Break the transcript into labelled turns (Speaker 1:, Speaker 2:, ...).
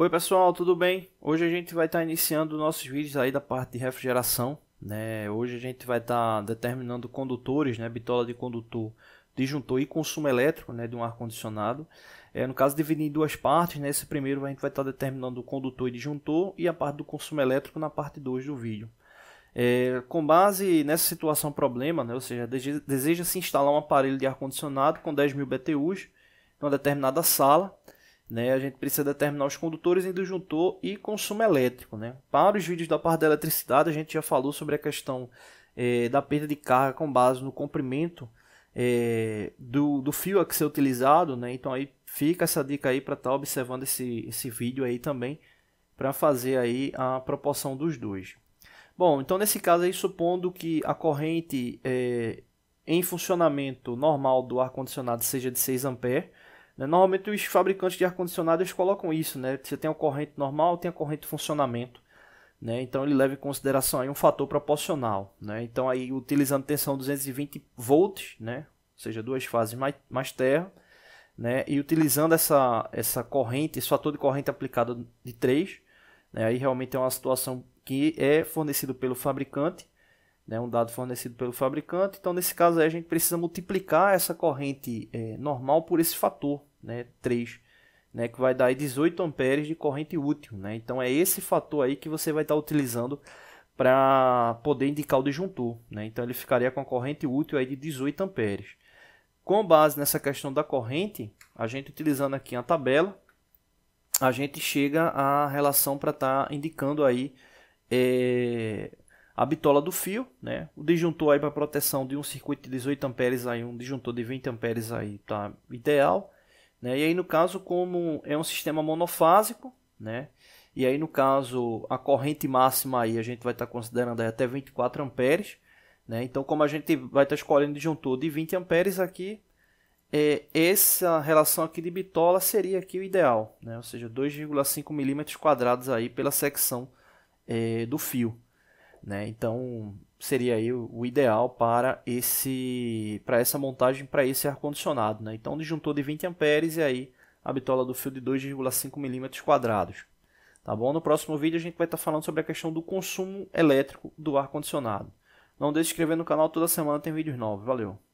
Speaker 1: Oi pessoal, tudo bem? Hoje a gente vai estar tá iniciando nossos vídeos aí da parte de refrigeração, né? Hoje a gente vai estar tá determinando condutores, né? Bitola de condutor, disjuntor e consumo elétrico, né? De um ar condicionado. É, no caso dividir em duas partes, nesse né? primeiro a gente vai estar tá determinando o condutor e disjuntor e a parte do consumo elétrico na parte 2 do vídeo. É, com base nessa situação problema, né? ou seja, deseja-se instalar um aparelho de ar-condicionado com 10.000 BTUs em uma determinada sala, né? A gente precisa determinar os condutores em disjuntor e consumo elétrico. Né? Para os vídeos da parte da eletricidade, a gente já falou sobre a questão é, da perda de carga com base no comprimento é, do, do fio a que ser utilizado. Né? Então aí fica essa dica aí para estar tá observando esse, esse vídeo aí também para fazer aí a proporção dos dois. Bom, então nesse caso aí, supondo que a corrente é, em funcionamento normal do ar-condicionado seja de 6 ampere, né? Normalmente os fabricantes de ar-condicionado eles colocam isso, né? Você tem a corrente normal, tem a corrente de funcionamento. Né? Então ele leva em consideração aí um fator proporcional, né? Então aí utilizando tensão 220 volts, né? Ou seja, duas fases mais, mais terra, né? E utilizando essa essa corrente, esse fator de corrente aplicado de 3, né? Aí realmente é uma situação que é fornecido pelo fabricante, né? Um dado fornecido pelo fabricante. Então nesse caso aí a gente precisa multiplicar essa corrente é, normal por esse fator, né, 3, né, que vai dar 18 amperes de corrente útil. Né? Então é esse fator aí que você vai estar tá utilizando para poder indicar o disjuntor. Né? Então ele ficaria com a corrente útil aí de 18 amperes. Com base nessa questão da corrente, a gente utilizando aqui a tabela, a gente chega à relação para estar tá indicando aí é, a bitola do fio, né? O disjuntor aí para proteção de um circuito de 18 amperes aí, um disjuntor de 20 amperes aí tá ideal. Né? E aí, no caso, como é um sistema monofásico, né? e aí, no caso, a corrente máxima aí a gente vai estar tá considerando até 24 amperes. Né? Então, como a gente vai estar tá escolhendo disjuntor de 20 amperes aqui, é, essa relação aqui de bitola seria aqui o ideal, né? ou seja, 2,5 milímetros quadrados aí pela secção é, do fio. Né? Então seria aí o ideal para esse para essa montagem para esse ar condicionado, né? Então um disjuntor de 20 amperes e aí a bitola do fio de 2,5 milímetros quadrados. Tá bom? No próximo vídeo a gente vai estar tá falando sobre a questão do consumo elétrico do ar condicionado. Não deixe de inscrever no canal toda semana tem vídeos novos. Valeu.